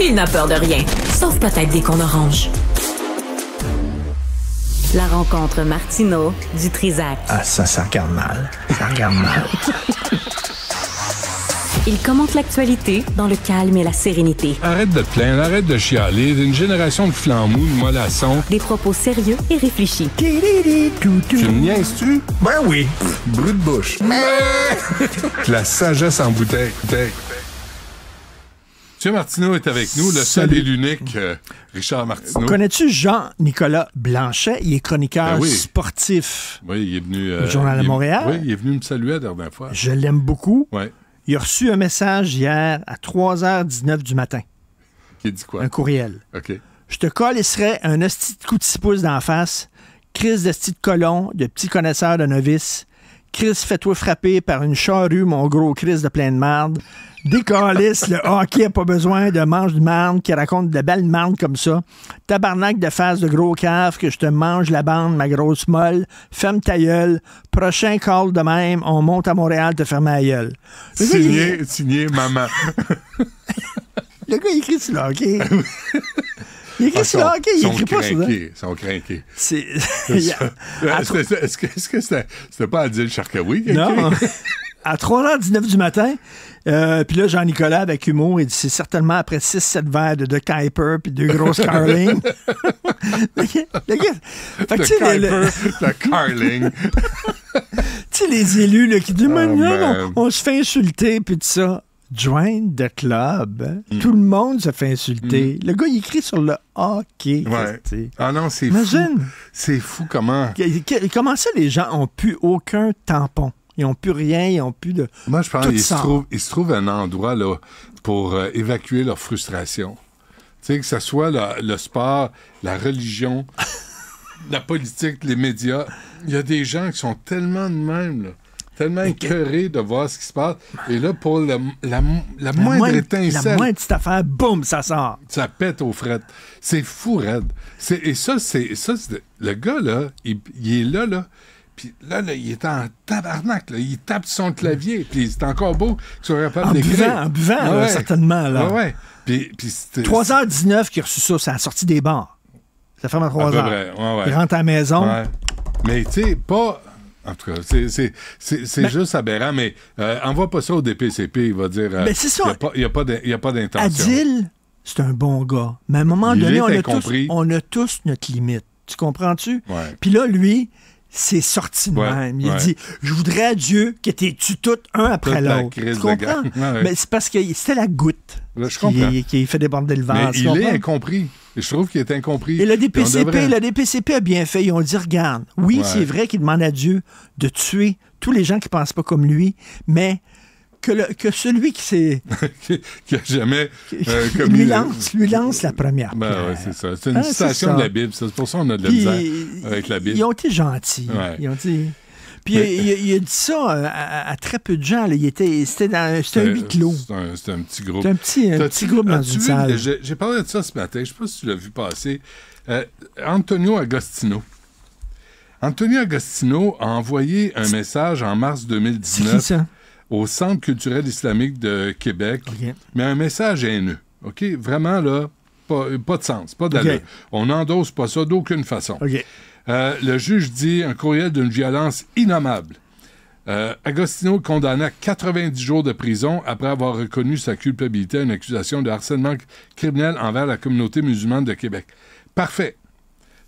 Il n'a peur de rien, sauf peut-être des qu'on orange. La rencontre Martino du Trizac. Ah, ça, ça regarde mal. Ça regarde mal. Il commente l'actualité dans le calme et la sérénité. Arrête de te plaindre, arrête de chialer. Une génération de flamboules, de mollassons. Des propos sérieux et réfléchis. Tu me tu Ben oui. Brut de bouche. la sagesse en bouteille. Monsieur Martineau est avec nous, le seul et l'unique euh, Richard Martineau. Connais-tu Jean-Nicolas Blanchet? Il est chroniqueur ben sportif. Oui, euh, Journal de Montréal. Oui, il est venu me saluer la dernière fois. Je l'aime beaucoup. Il a reçu un message hier à 3h19 du matin. Qui dit quoi? Un courriel. Je te colle un hostie de coup de six pouces d'en face, crise de de colon, de petit connaisseur de novice, Chris, fais-toi frapper par une charrue, mon gros Chris de pleine de marde. Décalisse, le hockey a pas besoin de manche de marde qui raconte de belles mardes comme ça. Tabarnak de face de gros cave que je te mange la bande, ma grosse molle. Ferme ta gueule. Prochain call de même, on monte à Montréal te fermer la gueule. signé, signé, maman. le gars, écrit sur le hockey. Il écrit ah, sur il écrit pas hein. sur Ils sont craqués. C'est... Est-ce que, est-ce que c'était, pas Adil Sharkawi? Non. à 3h19 du matin, euh, puis là, Jean-Nicolas, avec humour, il dit c'est certainement après 6-7 verres de, de Kuiper puis de grosses Carling. le fait que, Kuiper, le, Carling. tu sais, les élus là, qui disent oh, on, on se fait insulter, puis tout ça join the club. Hein. Mm. Tout le monde se fait insulter. Mm. Le gars, il écrit sur le hockey. Ouais. Ah non, c'est fou. C'est fou comment. Comment ça, les gens ont plus aucun tampon? Ils n'ont plus rien, ils n'ont plus de. Moi, je pense qu'ils se, trouvent, ils trouvent un endroit là, pour euh, évacuer leur frustration. Tu sais, que ce soit le, sport, la religion, la politique, les médias. Il y a des gens qui sont tellement de même. Là tellement écœuré de voir ce qui se passe. Et là, pour la, la, moindre étincelle. La moindre petite affaire, boum, ça sort. Ça pète au fret. C'est fou, raide. Et ça, c'est. Le gars, là, il, il, est là, là. Puis là, là, il est en tabarnak. Il tape son clavier. Puis c'est encore beau tu aurais pas En buvant, certainement. Là. Ouais, ouais. Puis, puis 3h19 qu'il a reçu ça, c'est la des bars. Ça ferme à 3h. Il rentre à la maison. Mais tu sais, pas en tout cas, c'est juste aberrant, mais euh, envoie pas ça au DPCP, il va dire. Euh, mais c'est ça. Il n'y a pas, d'intention. Adil, c'est un bon gars. Mais à un moment donné, on a, tous, on a, tous, notre limite. Tu comprends-tu? Puis là, lui, c'est sorti de même. Il dit Je voudrais à Dieu que tu toutes un après l'autre. tu comprends? Mais c'est parce que c'était la goutte qui, euh, qui, fait déborder le vase. il est incompris. Je trouve qu'il est incompris. Et le DPCP, a bien fait. Ils ont dit Regarde, oui, c'est vrai qu'il demande à Dieu de tuer tous les gens qui pensent pas comme lui, mais que, celui qui s'est... qui a jamais euh, Lui lance, la première ben c'est ça. C'est une ah, citation de la Bible. C'est pour ça qu'on a de la misère avec la Bible. Ils ont été gentils. Ils ont dit... Puis il, a dit ça euh, à, très peu de gens. c'était, dans, un huis clos. C'était un, petit groupe. C'était un petit, groupe dans une salle. Euh, j'ai, parlé de ça ce matin. Je ne sais pas si tu l'as vu passer. Antonio Agostino. Antonio Agostino a envoyé un message en mars 2019. C'est ça? au Centre culturel islamique de Québec, mais un message haineux. OK? Vraiment, là, pas, de sens, pas d'allure. On n'endosse pas ça d'aucune façon. Euh, le juge dit un courriel d'une violence innommable. Euh, Agostino condamna 90 jours de prison après avoir reconnu sa culpabilité à une accusation de harcèlement criminel envers la communauté musulmane de Québec. Parfait.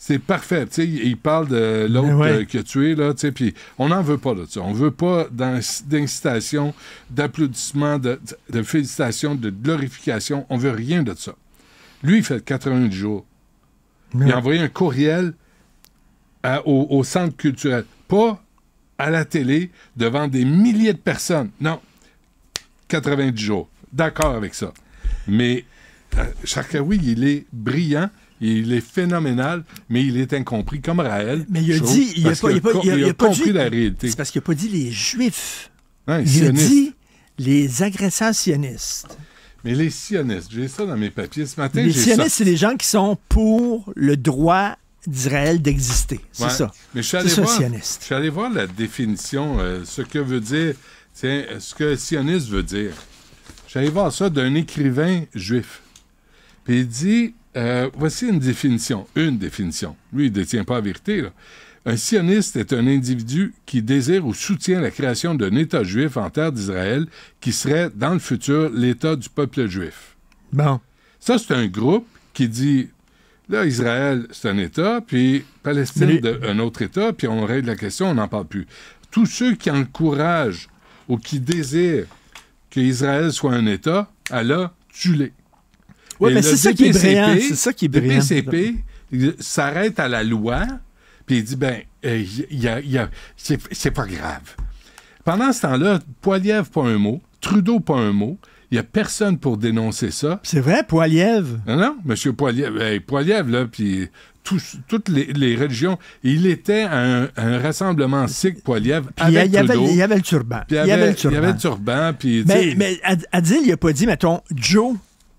C'est parfait. il parle de l'autre euh, que tu es, là, puis on n'en veut pas de ça. On veut pas d'incitation, d'applaudissement, de, félicitation, félicitations, de glorification. On veut rien de ça. Lui, il fait 90 jours. Il a envoyé un courriel au, centre culturel. Pas à la télé, devant des milliers de personnes. Non. 90 jours. D'accord avec ça. Mais chaque euh, Charkaoui, il est brillant il est phénoménal, mais il est incompris, comme Raël. Mais il a dit, il pas, il a, compris la réalité. C'est parce qu'il n'a pas dit les Juifs. Hein, il a dit les agresseurs sionistes. Mais les sionistes, j'ai ça dans mes papiers ce matin. Les sionistes, c'est les gens qui sont pour le droit d'Israël d'exister. C'est ça. Mais je ça, voir, je suis allé voir la définition, euh, ce que veut dire, ce que sioniste veut dire. Je allé voir ça d'un écrivain juif. Puis il dit euh, voici une définition, une définition. Lui, il ne détient pas la vérité. Un sioniste est un individu qui désire ou soutient la création d'un État juif en terre d'Israël qui serait, dans le futur, l'État du peuple juif. Bon. Ça, c'est un groupe qui dit Là, Israël, c'est un État, puis Palestine, un autre État, puis on règle la question, on n'en parle plus. Tous ceux qui encouragent ou qui désirent que Israël soit un État, Allah, tue-les. Oui, mais, c'est ça qui est brillant. Le PCP s'arrête à la loi, puis il dit, ben, euh, c'est pas grave. Pendant ce temps-là, Poiliev, pas un mot. Trudeau, pas un mot. Il n'y a personne pour dénoncer ça. C'est vrai, Poiliev. Non, non, M. Poiliev, euh, Poiliev là, puis toutes les, religions, il était à un, rassemblement sikh Poiliev avec Trudeau. Il y avait le turban. Il y avait, le turban. Il y avait mais, mais Adil, il n'a pas dit, mettons, Joe,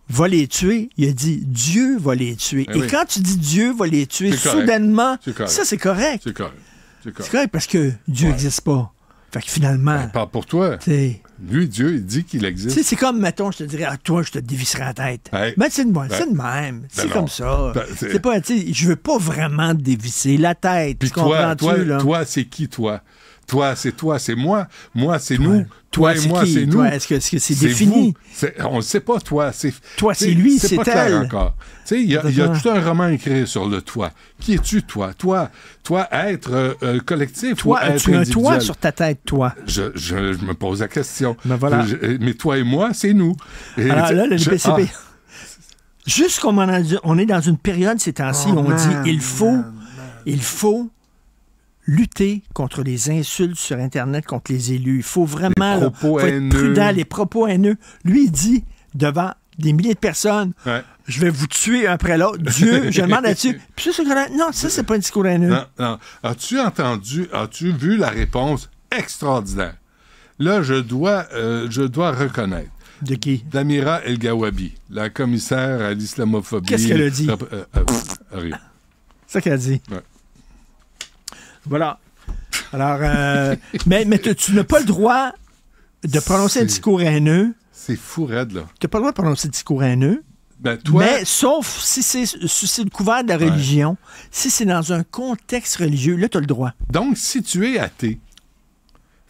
va les tuer. Il a dit Dieu va les tuer. Eh Et quand tu dis Dieu va les tuer, soudainement, ça c'est correct. C'est correct. C'est correct. parce que Dieu n'existe pas. Fait que finalement. Ben, pas pour toi. lui, Dieu, il dit qu'il existe. C'est comme, mettons, je te dirais, à toi, je te dévisserai la tête. Ben, de moi, ben. c'est de même. Ben c'est comme ça. c'est pas, je veux pas vraiment te dévisser la tête. toi c'est qui, toi? Toi, c'est toi, c'est moi. Moi, c'est nous. Toi, et moi, c'est nous. Est-ce que c'est défini? On ne sait pas, toi. Toi, c'est lui, c'est elle. Il y, a, tout un roman écrit sur le toi. Qui es-tu, toi? Toi, toi être euh, euh, collectif toi, ou être tu un Toi, sur ta tête, toi. Je, me pose la question. Ben voilà. mais toi et moi, c'est nous. Alors là, le PCP... Ah. Juste qu'on on est dans une période ces temps-ci où oh, on dit il faut, il faut lutter contre les insultes sur Internet contre les élus. Il faut vraiment être prudent, les propos haineux. Lui, il dit devant des milliers de personnes, je vais vous tuer un après l'autre. Dieu, je demande à dessus non, ça, c'est pas un discours haineux. Non, non. As-tu entendu, as-tu vu la réponse extraordinaire? Là, je dois, euh, je dois reconnaître. De qui? D'Amira El-Gawabi, la commissaire à l'islamophobie. Qu'est-ce qu'elle a dit? Euh, euh, ça qu'elle a dit. Voilà. Alors, euh, mais, mais tu n'as pas le droit de prononcer un discours haineux. C'est fou, raide, là. Tu n'as pas le droit de prononcer un discours haineux. Ben, toi... Mais sauf si c'est si le couvert de la religion, si c'est dans un contexte religieux, là, tu as le droit. Donc, si tu es athée,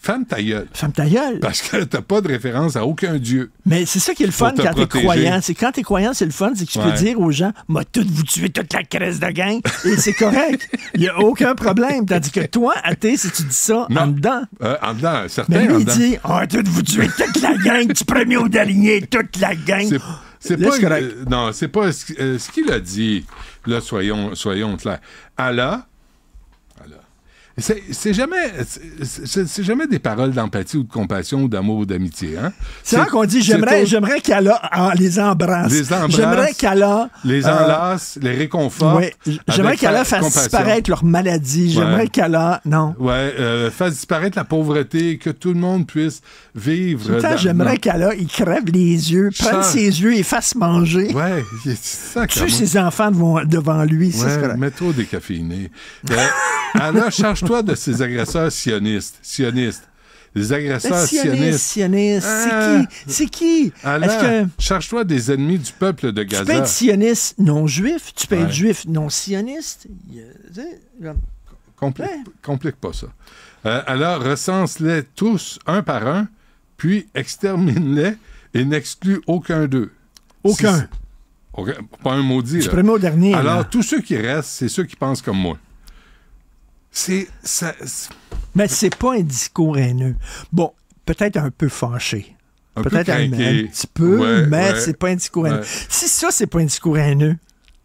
Femme ta gueule. Femme ta gueule. Parce que t'as pas de référence à aucun dieu. Mais c'est ça qui est le fun quand t'es croyant. C'est quand t'es croyant, c'est le fun, c'est que tu peux dire aux gens, m'a tout vous tuer toute la caresse de gang. Et c'est correct. Il y a aucun problème. Tandis que toi, athée, si tu dis ça, en dedans. Euh, en dedans, certains. lui, il dit, oh, tout vous tuer toute la gang, du premier au dernier, toute la gang. C'est pas, euh, non, c'est pas euh, ce qu'il a dit. Là, soyons, soyons clairs. Allah, Allah, c'est jamais, c'est jamais des paroles d'empathie ou de compassion ou d'amour ou d'amitié. Hein? C'est vrai qu'on dit j'aimerais, j'aimerais qu'Allah les embrasse. Les embrasse. J'aimerais qu'elle les euh, enlace, les réconforte. J'aimerais qu'Allah fasse disparaître leur maladie. J'aimerais qu'elle qu'Allah, non. Ouais, euh, fasse disparaître la pauvreté, que tout le monde puisse vivre. j'aimerais qu'Allah il crève les yeux, prenne ses yeux et fasse manger. Ouais, ça, Tue ses enfants devant, devant lui. Ouais, serait... Mets-toi décaféiné. alors charge-toi de ces agresseurs sionistes. Sionistes. Les agresseurs sionistes. Sionistes, c'est ah. qui? C'est qui? Que... Charge-toi des ennemis du peuple de Gaza. Tu peux être sioniste non-juif, tu peux être juif non-sioniste. Complique pas ça. Euh, alors, recense-les tous un par un, puis extermine-les et n'exclue aucun d'eux. Aucun. Pas un maudit. Tu Au dernier. Alors, tous ceux qui restent, c'est ceux qui pensent comme moi. C'est. Ça, Mais c'est pas un discours haineux. Bon, peut-être un peu fâché. Peut-être un, petit peu, mais c'est pas un discours haineux. Si ça, c'est pas un discours haineux,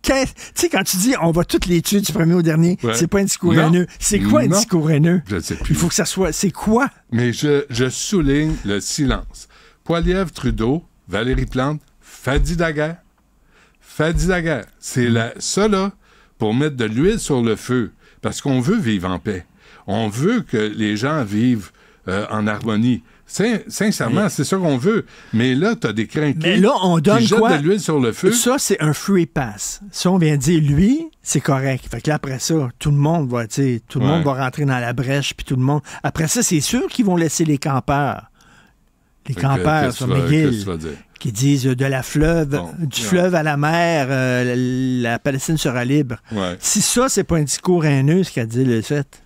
tu sais, quand tu dis on va toutes les tuer du premier au dernier, c'est pas un discours haineux. C'est quoi un discours haineux? Je sais plus. Il faut que ça soit. C'est quoi? Mais je, souligne le silence. Poiliev Trudeau, Valérie Plante, Fadi Daguerre. Fadi Daguerre, c'est la, ça là, pour mettre de l'huile sur le feu parce qu'on veut vivre en paix. On veut que les gens vivent euh, en harmonie. sincèrement, c'est ça qu'on veut. Mais là, tu as des craintes. Mais là, on donne quoi? de l'huile sur le feu. Ça, c'est un free pass. Si on vient dire lui, c'est correct. Fait après ça, tout le monde va, tout le monde va rentrer dans la brèche, puis tout le monde. Après ça, c'est sûr qu'ils vont laisser les campeurs. Les campers campeurs que, sur qui disent euh, de la fleuve, du fleuve à la mer, euh, la, Palestine sera libre. Si ça, c'est pas un discours haineux, ce qu'a dit le fait.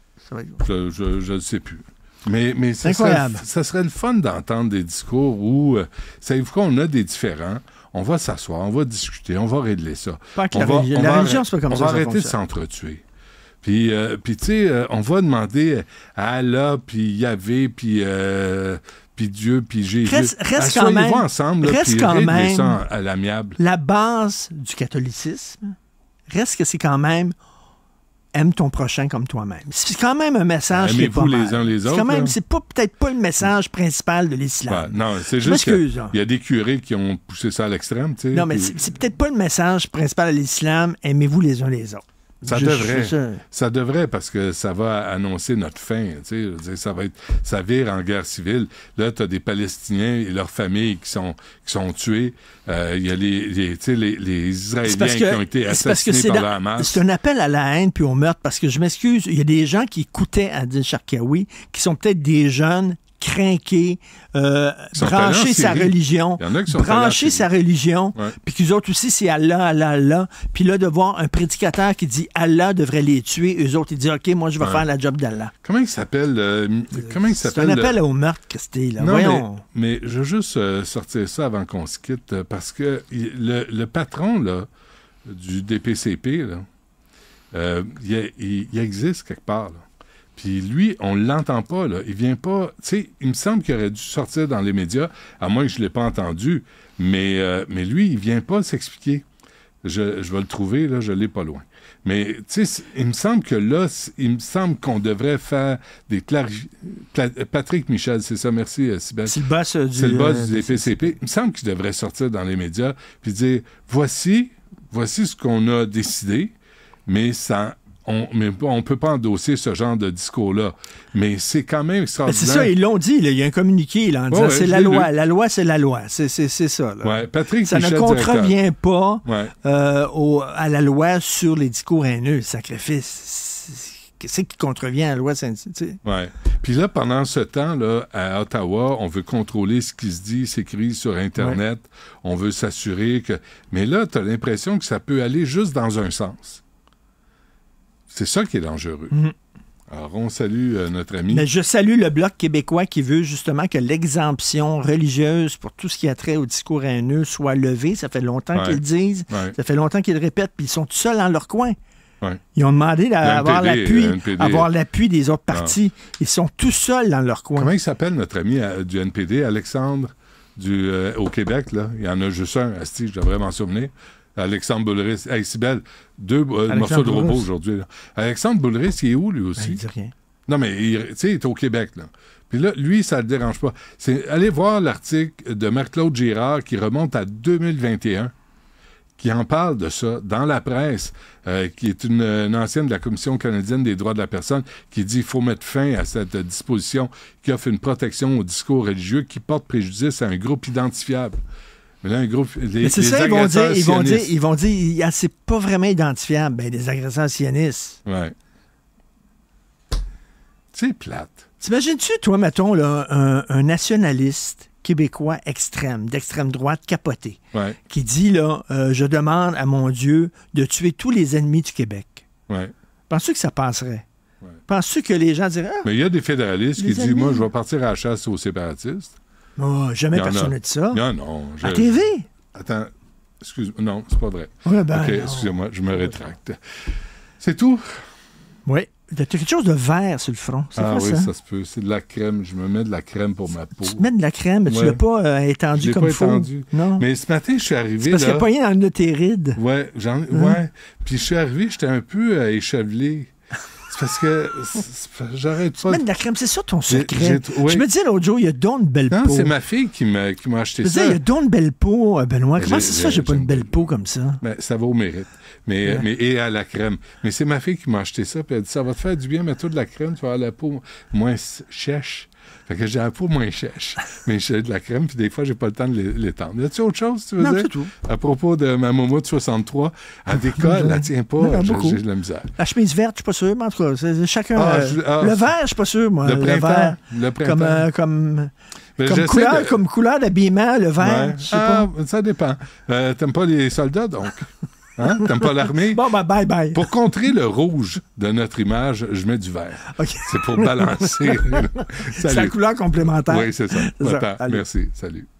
Je ne sais plus. Mais, mais ça, serait, le fun d'entendre des discours où, euh, savez-vous qu'on a des différents, on va s'asseoir, on va discuter, on va régler ça. on la, va, religion, pas comme ça. On va arrêter de s'entretuer. Puis, euh, puis tu sais, on va demander à Allah, puis Yahvé, puis puis Dieu, puis Jésus. Reste, ensemble, l'amiable. La base du catholicisme, reste que c'est quand même aime ton prochain comme toi-même. C'est quand même un message qui les uns les autres. C'est quand même, c'est peut-être pas le message principal de l'islam. non, c'est juste hein. il y a des curés qui ont poussé ça à l'extrême, Non, mais c'est peut-être pas le message principal de l'islam. Aimez-vous les uns les autres. Ça devrait. Ça. devrait parce que ça va annoncer notre fin. Tu ça va être, ça vire en guerre civile. Là, tu as des Palestiniens et leurs familles qui sont, qui sont tués. Euh, il y a les, les, les, Israéliens qui ont été assassinés par la Hamas. C'est un appel à la haine puis au meurtre parce que je m'excuse, il y a des gens qui écoutaient Adil Sharkawi qui sont peut-être des jeunes crainquer, euh, brancher sa religion, brancher sa religion, puis qu'ils autres aussi, c'est Allah, Allah, Allah. Puis là, de voir un prédicateur qui dit Allah devrait les tuer, eux autres, ils disent OK, moi, je vais faire la job d'Allah. Comment il s'appelle euh, euh, C'est un appel au meurtre, Christy, Non, Mais, je veux juste sortir ça avant qu'on se quitte, parce que le, patron, du DPCP, il, existe quelque part, là. Puis lui, on l'entend pas, là. Il vient pas. Tu sais, il me semble qu'il aurait dû sortir dans les médias, à moins que je ne l'ai pas entendu. Mais, euh, mais lui, il vient pas s'expliquer. Je, je, vais le trouver, là, je l'ai pas loin. Mais tu sais, il me semble que là, il me semble qu'on devrait faire des clarifications. Patrick Michel, c'est ça, merci euh, Sybelle. C'est le boss du. Il me semble qu'il devrait sortir dans les médias puis dire voici, voici ce qu'on a décidé, mais ça on ne on peut pas endosser ce genre de discours-là. Mais c'est quand même extraordinaire. C'est ça, ils l'ont dit, il y a un communiqué là, en disant c'est la loi, la loi, c'est la loi. C'est ça. Là. Patrick ça ne contrevient pas euh, à la loi sur les discours haineux, sacrifice c'est qui contrevient à la loi saint Oui. Puis là, pendant ce temps, là, à Ottawa, on veut contrôler ce qui se dit, s'écrit sur Internet. On veut s'assurer que. Mais là, tu as l'impression que ça peut aller juste dans un sens. C'est ça qui est dangereux. Mhm. Alors, on salue euh, notre ami. Mais je salue le Bloc québécois qui veut justement que l'exemption religieuse pour tout ce qui a trait au discours haineux soit levée. Ça fait longtemps qu'ils disent, ça fait longtemps qu'ils le répètent, puis ils sont tout seuls dans leur coin. Ils ont demandé d'avoir euh, l'appui des autres ah. partis. Ils sont tout seuls dans leur coin. Comment il s'appelle notre ami euh, du NPD, Alexandre, du, au Québec? Là? Il y en a juste un, Asti, je vraiment m'en souvenir. Alexandre Boulris. Deux euh, morceaux de robot aujourd'hui. Alexandre Boulris, il est où, lui ben, aussi? il dit rien. Non, mais il, est au Québec, là. Puis là, lui, ça ne le dérange pas. C'est, allez voir l'article de Marc-Claude Girard qui remonte à 2021, qui en parle de ça dans la presse, euh, qui est une, une, ancienne de la Commission canadienne des droits de la personne, qui dit qu'il faut mettre fin à cette disposition qui offre une protection au discours religieux qui porte préjudice à un groupe identifiable. Mais là, un groupe. c'est ça, ils vont, dire, ils vont dire, ils ah, c'est pas vraiment identifiable. Ben, des agresseurs sionistes. Ouais. C'est plate. T'imagines-tu, toi, mettons, là, un, nationaliste québécois extrême, d'extrême droite capoté, qui dit là, euh, je demande à mon Dieu de tuer tous les ennemis du Québec. Ouais. Penses-tu que ça passerait? Ouais. Penses-tu que les gens diraient. Ah, Mais il y a des fédéralistes qui disent Moi, je vais partir à la chasse aux séparatistes. Oh, jamais personne n'a dit ça. Non, non. À TV? Attends, excuse moi Non, c'est pas vrai. Oui, ben, OK, excusez-moi, je me rétracte. C'est tout? Oui. T'as quelque chose de vert sur le front. Ah oui, ça? se peut. C'est de la crème. Je me mets de la crème pour ma peau. Tu te mets de la crème, mais tu l'as pas euh, étendue comme il faut. Non. Mais ce matin, je suis arrivé. Parce qu'il n'y a pas rien dans le de Ouais, j'en. ai... Hein? Ouais. Puis je suis arrivé, j'étais un peu euh, échevelé parce que j'arrête pas. Même de la crème, c'est ça ton secret. Je me disais l'autre jour, il y a une belle peau c'est ma fille qui m'a, qui m'a acheté ça. il y a peau peaux, Benoît. Comment c'est ça, j'ai pas une belle peau comme ça? mais ben, ça va au mérite. Mais, mais, et à la crème. Mais c'est ma fille qui m'a acheté ça, puis elle dit ça va te faire du bien, mais toi de la crème, tu vas avoir la peau moins sèche. Fait que j'ai un peu moins chèche, Mais j'ai de la crème, puis des fois, j'ai pas le temps de l'étendre. Y a-tu autre chose, tu veux non, dire? Tout. À propos de ma momo de 63, elle décolle, elle tient pas, j'ai de la misère. La chemise verte, je suis pas sûr, mais en tout cas, chacun. Ah, euh, ah, le vert, je suis pas sûr, moi. Le, Vert, le Comme. Euh, comme... couleur, comme couleur d'habillement, le vert. Ah, pas. Ça dépend. Euh, t'aimes pas les soldats, donc? Hein? T'aimes pas l'armée? bon, ben, bye bye. Pour contrer le rouge de notre image, je mets du vert. C'est pour balancer. c'est la couleur complémentaire. Oui, c'est ça. Merci. Salut.